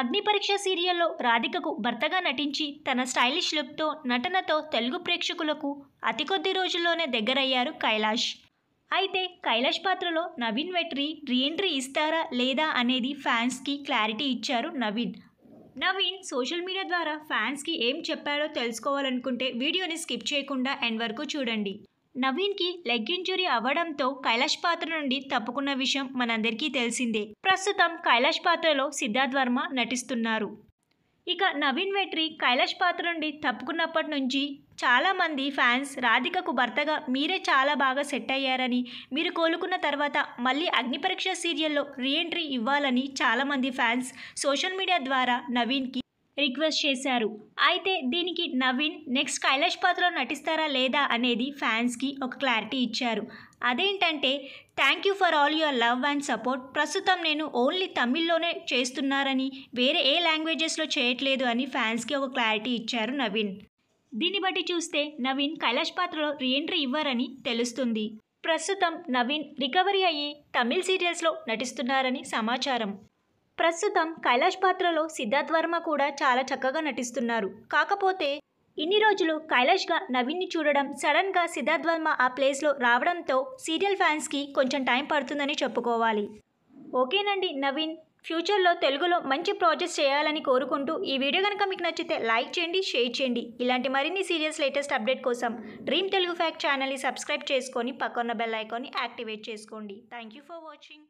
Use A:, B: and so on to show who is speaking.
A: అగ్నిపరీక్ష సీరియల్లో రాధికకు భర్తగా నటించి తన స్టైలిష్ లుక్తో నటనతో తెలుగు ప్రేక్షకులకు అతి కొద్ది రోజుల్లోనే దగ్గరయ్యారు కైలాష్ అయితే కైలాష్ పాత్రలో నవీన్ వెట్రీ రీఎంట్రీ ఇస్తారా లేదా అనేది ఫ్యాన్స్కి క్లారిటీ ఇచ్చారు నవీన్ నవీన్ సోషల్ మీడియా ద్వారా ఫ్యాన్స్కి ఏం చెప్పాడో తెలుసుకోవాలనుకుంటే వీడియోని స్కిప్ చేయకుండా ఎండ్ వరకు చూడండి నవీన్కి లెగ్ ఇంజురీ అవ్వడంతో కైలాష్ పాత్ర నుండి తప్పుకున్న విషయం మనందరికీ తెలిసిందే ప్రస్తుతం కైలాష్ పాత్రలో సిద్ధార్థ్ వర్మ నటిస్తున్నారు ఇక నవీన్ వెట్రి కైలాష్ పాత్ర నుండి తప్పుకున్నప్పటి నుంచి చాలామంది ఫ్యాన్స్ రాధికకు భర్తగా మీరే చాలా బాగా సెట్ అయ్యారని మీరు కోలుకున్న తర్వాత మళ్ళీ అగ్నిపరీక్ష సీరియల్లో రీఎంట్రీ ఇవ్వాలని చాలామంది ఫ్యాన్స్ సోషల్ మీడియా ద్వారా నవీన్కి రిక్వెస్ట్ చేశారు అయితే దీనికి నవీన్ నెక్స్ట్ కైలాష్ పాత్రలో నటిస్తారా లేదా అనేది ఫ్యాన్స్కి ఒక క్లారిటీ ఇచ్చారు అదేంటంటే thank you for all your love and support ప్రస్తుతం నేను ఓన్లీ తమిళ్లోనే చేస్తున్నారని వేరే ఏ లాంగ్వేజెస్లో చేయట్లేదు అని ఫ్యాన్స్కి ఒక క్లారిటీ ఇచ్చారు నవీన్ దీన్ని బట్టి చూస్తే నవీన్ కైలాష్ పాత్రలో రీఎంట్రీ ఇవ్వరని తెలుస్తుంది ప్రస్తుతం నవీన్ రికవరీ అయ్యి తమిళ్ సీరియల్స్లో నటిస్తున్నారని సమాచారం ప్రస్తుతం కైలాష్ పాత్రలో సిద్ధార్థ్ వర్మ కూడా చాలా చక్కగా నటిస్తున్నారు కాకపోతే ఇన్ని రోజులు కైలాష్గా నవీన్ని చూడడం సడన్గా సిద్ధార్థ్ వర్మ ఆ ప్లేస్లో రావడంతో సీరియల్ ఫ్యాన్స్కి కొంచెం టైం పడుతుందని చెప్పుకోవాలి ఓకేనండి నవీన్ ఫ్యూచర్లో తెలుగులో మంచి ప్రాజెక్ట్స్ చేయాలని కోరుకుంటూ ఈ వీడియో కనుక మీకు నచ్చితే లైక్ చేయండి షేర్ చేయండి ఇలాంటి మరిన్ని సీరియల్స్ లేటెస్ట్ అప్డేట్ కోసం డ్రీమ్ తెలుగు ఫ్యాక్ ఛానల్ని సబ్స్క్రైబ్ చేసుకొని పక్కన బెల్ ఐకాన్ని యాక్టివేట్ చేసుకోండి థ్యాంక్ యూ ఫర్ వాచింగ్